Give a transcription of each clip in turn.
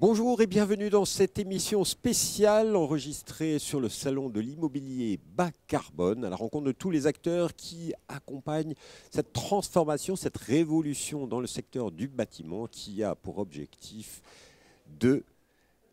Bonjour et bienvenue dans cette émission spéciale enregistrée sur le salon de l'immobilier bas carbone, à la rencontre de tous les acteurs qui accompagnent cette transformation, cette révolution dans le secteur du bâtiment qui a pour objectif de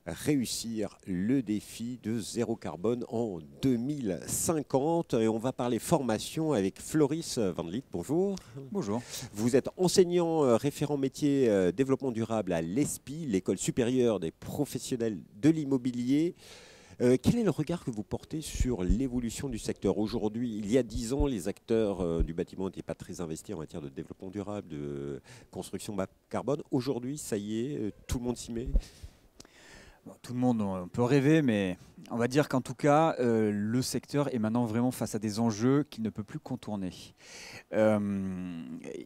réussir le défi de zéro carbone en 2050. Et on va parler formation avec Floris Van Litt. Bonjour. Bonjour. Vous êtes enseignant euh, référent métier euh, développement durable à l'ESPI, l'école supérieure des professionnels de l'immobilier. Euh, quel est le regard que vous portez sur l'évolution du secteur Aujourd'hui, il y a dix ans, les acteurs du bâtiment n'étaient pas très investis en matière de développement durable, de construction bas carbone. Aujourd'hui, ça y est, tout le monde s'y met tout le monde, peut rêver, mais on va dire qu'en tout cas, euh, le secteur est maintenant vraiment face à des enjeux qu'il ne peut plus contourner. Euh,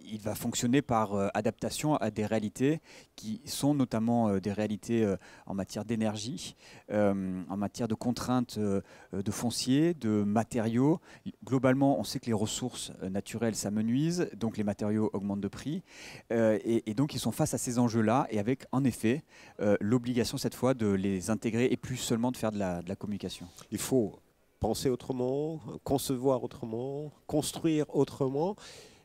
il va fonctionner par euh, adaptation à des réalités qui sont notamment des réalités en matière d'énergie, en matière de contraintes de foncier, de matériaux. Globalement, on sait que les ressources naturelles s'amenuisent, donc les matériaux augmentent de prix. et, donc, ils sont face à ces enjeux-là et avec, en effet, l'obligation cette fois de les intégrer et plus seulement de faire de la communication Il faut penser autrement, concevoir autrement, construire autrement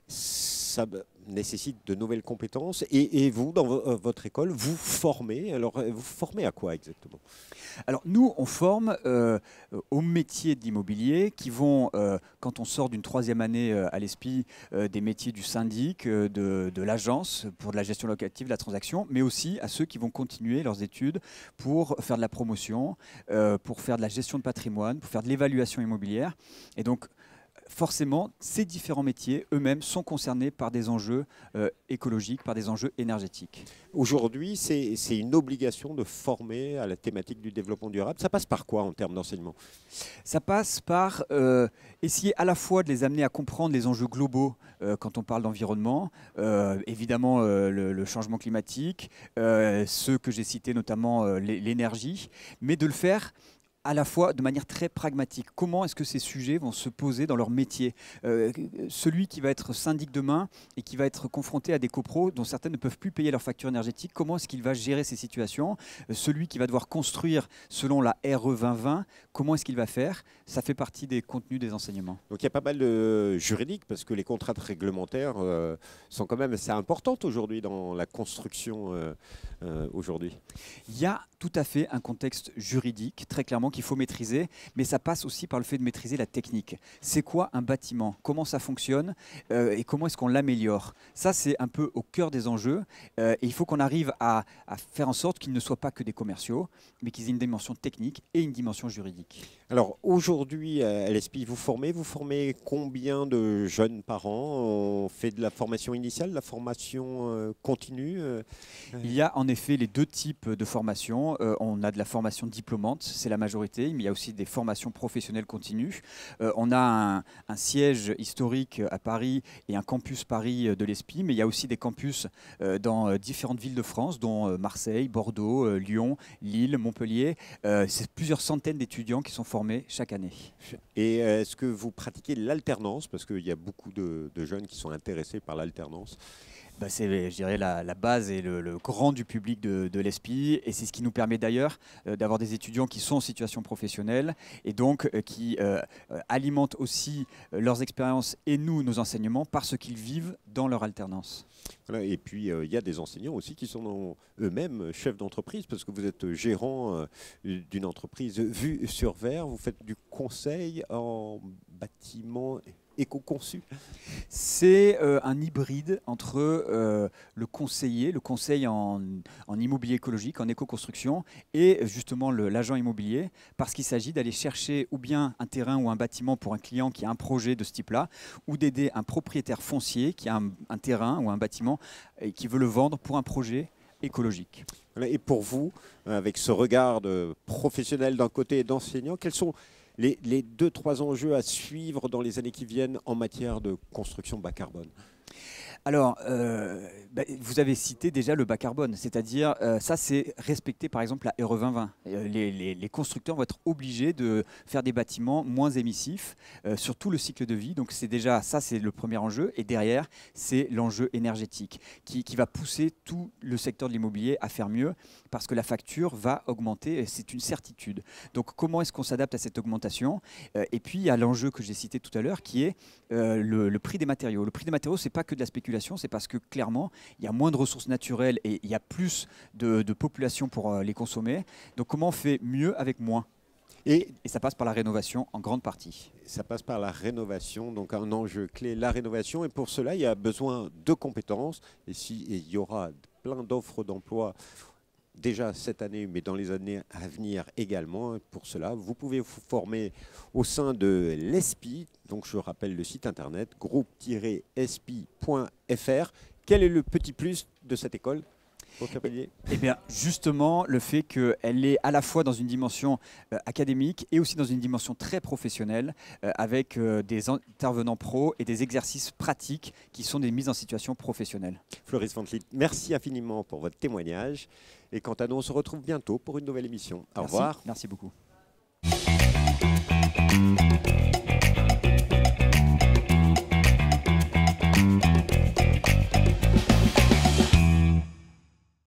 ça nécessite de nouvelles compétences. Et, vous, dans euh, votre école, vous formez. Alors, euh, vous formez à quoi exactement Alors, nous, on forme euh, aux métiers d'immobilier qui vont, quand on sort d'une troisième année à l'ESPI, des métiers du syndic, de, de l'agence pour de la gestion locative, de la transaction, mais aussi à ceux qui vont continuer leurs études pour faire de la promotion, pour faire de la gestion de patrimoine, pour faire de l'évaluation immobilière. Et donc, forcément, ces différents métiers eux-mêmes sont concernés par des enjeux euh, écologiques, par des enjeux énergétiques. Aujourd'hui, c'est une obligation de former à la thématique du développement durable. Ça passe par quoi en termes d'enseignement Ça passe par euh, essayer à la fois de les amener à comprendre les enjeux globaux euh, quand on parle d'environnement, évidemment le, le, changement climatique, ceux que j'ai cités, notamment l'énergie, mais de le faire à la fois de manière très pragmatique. Comment est-ce que ces sujets vont se poser dans leur métier euh, Celui qui va être syndic demain et qui va être confronté à des copros dont certains ne peuvent plus payer leur facture énergétique, comment est-ce qu'il va gérer ces situations euh, Celui qui va devoir construire selon la RE 2020, comment est-ce qu'il va faire Ça fait partie des contenus des enseignements. Donc il y a pas mal de juridiques parce que les contraintes réglementaires euh, sont quand même assez importantes aujourd'hui dans la construction aujourd'hui. Il y a tout à fait un contexte juridique, très clairement, qu'il faut maîtriser, mais ça passe aussi par le fait de maîtriser la technique. C'est quoi un bâtiment Comment ça fonctionne euh, Et comment est-ce qu'on l'améliore Ça, c'est un peu au cœur des enjeux. Euh, et il faut qu'on arrive à, faire en sorte qu'ils ne soient pas que des commerciaux, mais qu'ils aient une dimension technique et une dimension juridique. Alors aujourd'hui, à vous formez Vous formez combien de jeunes parents On fait de la formation initiale, de la formation euh, continue Il y a en effet les deux types de formation euh, on a de la formation diplômante, c'est la majorité, mais il y a aussi des formations professionnelles continues. Euh, on a un, siège historique à Paris et un campus Paris euh, de l'ESPI, mais il y a aussi des campus dans différentes villes de France, dont Marseille, Bordeaux, Lyon, Lille, Montpellier. c'est plusieurs centaines d'étudiants qui sont formés chaque année. Et est-ce que vous pratiquez l'alternance Parce qu'il y a beaucoup de jeunes qui sont intéressés par l'alternance. Bah, c'est, je dirais, la, base et le, grand du public de, l'ESPI. Et c'est ce qui nous permet d'ailleurs euh, d'avoir des étudiants qui sont en situation professionnelle et donc euh, qui euh, alimentent aussi leurs expériences et nous, nos enseignements, parce qu'ils vivent dans leur alternance. et puis, il y a des enseignants aussi qui sont eux-mêmes chefs d'entreprise, parce que vous êtes gérant d'une entreprise vue sur verre, vous faites du conseil en bâtiment éco-conçu. C'est euh, un hybride entre euh, le conseiller, le conseil en, immobilier écologique, en éco-construction, et justement l'agent immobilier, parce qu'il s'agit d'aller chercher ou bien un terrain ou un bâtiment pour un client qui a un projet de ce type-là, ou d'aider un propriétaire foncier qui a un, terrain ou un bâtiment et qui veut le vendre pour un projet écologique. Et pour vous, avec ce regard de professionnel d'un côté et d'enseignant, quels sont les, deux, trois enjeux à suivre dans les années qui viennent en matière de construction bas carbone alors, euh, bah, vous avez cité déjà le bas carbone, c'est-à-dire euh, ça c'est respecté par exemple la r 2020. Les, constructeurs vont être obligés de faire des bâtiments moins émissifs euh, sur tout le cycle de vie. Donc c'est déjà ça c'est le premier enjeu et derrière c'est l'enjeu énergétique qui, va pousser tout le secteur de l'immobilier à faire mieux parce que la facture va augmenter c'est une certitude. Donc comment est-ce qu'on s'adapte à cette augmentation Et puis il y a l'enjeu que j'ai cité tout à l'heure qui est le, prix des matériaux. Le prix des matériaux ce n'est pas que de la spéculation c'est parce que clairement, il y a moins de ressources naturelles et il y a plus de, population pour euh, les consommer. Donc comment on fait mieux avec moins et, ça passe par la rénovation en grande partie. Ça passe par la rénovation, donc un enjeu clé, la rénovation. Et pour cela, il y a besoin de compétences. Et il y aura plein d'offres d'emploi déjà cette année, mais dans les années à venir également. Pour cela, vous pouvez vous former au sein de l'ESPI. Donc, je rappelle le site internet groupe-espi.fr. Quel est le petit plus de cette école eh, eh bien, justement, le fait qu'elle est à la fois dans une dimension euh, académique et aussi dans une dimension très professionnelle, euh, avec euh, des intervenants pros et des exercices pratiques qui sont des mises en situation professionnelles. Floris Vantlit, merci infiniment pour votre témoignage. Et quant à nous, on se retrouve bientôt pour une nouvelle émission. Au revoir. Merci beaucoup.